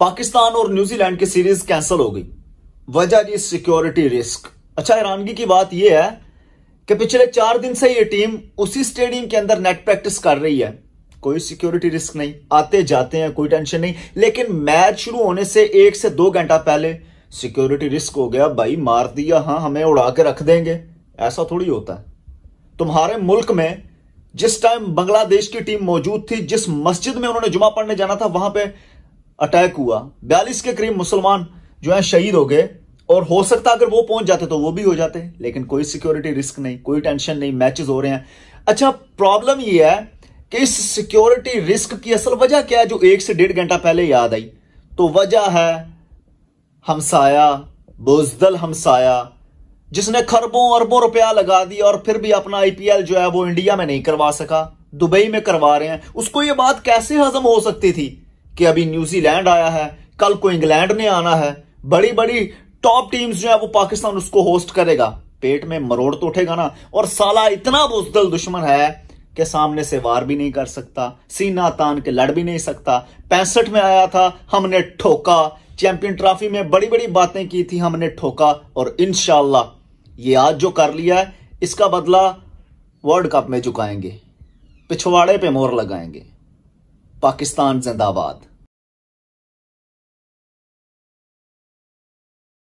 पाकिस्तान और न्यूजीलैंड की series cancel हो गई वजह जी सिक्योरिटी रिस्क अच्छा हैरानगी की बात यह है कि पिछले चार दिन से यह टीम उसी स्टेडियम के अंदर नेट प्रैक्टिस कर रही है कोई सिक्योरिटी रिस्क नहीं आते जाते हैं कोई टेंशन नहीं लेकिन मैच शुरू होने से एक से दो घंटा पहले सिक्योरिटी रिस्क हो गया भाई मार दिया हां हमें उड़ा के रख देंगे ऐसा थोड़ी होता है तुम्हारे मुल्क में जिस टाइम बांग्लादेश की टीम मौजूद थी जिस मस्जिद में उन्होंने जुमा पढ़ने जाना था वहां पे अटैक हुआ बयालीस के करीब मुसलमान जो है शहीद हो गए और हो सकता अगर वो पहुंच जाते तो वो भी हो जाते लेकिन कोई सिक्योरिटी रिस्क नहीं कोई टेंशन नहीं मैचेस हो रहे हैं अच्छा प्रॉब्लम ये है कि इस सिक्योरिटी रिस्क की असल वजह क्या है जो एक से डेढ़ घंटा पहले याद आई तो वजह है हमसाया बोजदल हमसाया जिसने खरबों अरबों रुपया लगा दिया और फिर भी अपना आईपीएल जो है वो इंडिया में नहीं करवा सका दुबई में करवा रहे हैं उसको ये बात कैसे हजम हो सकती थी कि अभी न्यूजीलैंड आया है कल को इंग्लैंड ने आना है बड़ी बड़ी टॉप टीम्स जो है वो पाकिस्तान उसको होस्ट करेगा पेट में मरोड़ तो उठेगा ना और साला इतना बुजदल दुश्मन है कि सामने से वार भी नहीं कर सकता सीना तान के लड़ भी नहीं सकता पैंसठ में आया था हमने ठोका चैंपियन ट्रॉफी में बड़ी बड़ी बातें की थी हमने ठोका और इनशाला ये आज जो कर लिया है इसका बदला वर्ल्ड कप में चुकाएंगे पिछवाड़े पे मोर लगाएंगे पाकिस्तान जिंदाबाद